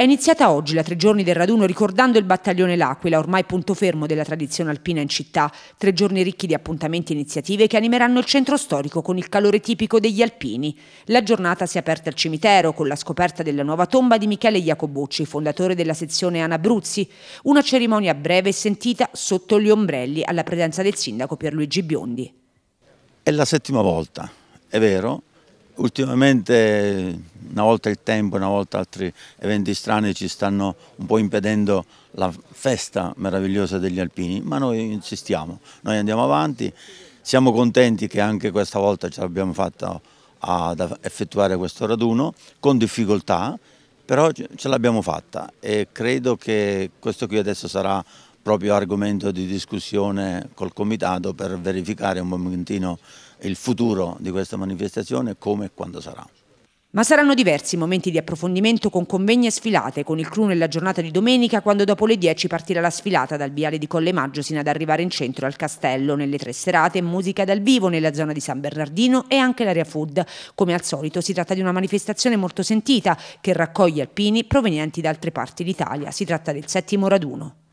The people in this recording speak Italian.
È iniziata oggi la tre giorni del raduno ricordando il battaglione L'Aquila, ormai punto fermo della tradizione alpina in città. Tre giorni ricchi di appuntamenti e iniziative che animeranno il centro storico con il calore tipico degli alpini. La giornata si è aperta al cimitero con la scoperta della nuova tomba di Michele Iacobucci, fondatore della sezione Ana Bruzzi. Una cerimonia breve e sentita sotto gli ombrelli alla presenza del sindaco Pierluigi Biondi. È la settima volta, è vero. Ultimamente una volta il tempo, una volta altri eventi strani ci stanno un po' impedendo la festa meravigliosa degli alpini, ma noi insistiamo, noi andiamo avanti, siamo contenti che anche questa volta ce l'abbiamo fatta ad effettuare questo raduno, con difficoltà, però ce l'abbiamo fatta e credo che questo qui adesso sarà proprio argomento di discussione col comitato per verificare un momentino il futuro di questa manifestazione, come e quando sarà. Ma saranno diversi i momenti di approfondimento con convegne e sfilate, con il clou nella giornata di domenica, quando dopo le 10 partirà la sfilata dal viale di Colle Maggio sino ad arrivare in centro al castello. Nelle tre serate, musica dal vivo nella zona di San Bernardino e anche l'area food. Come al solito, si tratta di una manifestazione molto sentita che raccoglie alpini provenienti da altre parti d'Italia. Si tratta del settimo raduno.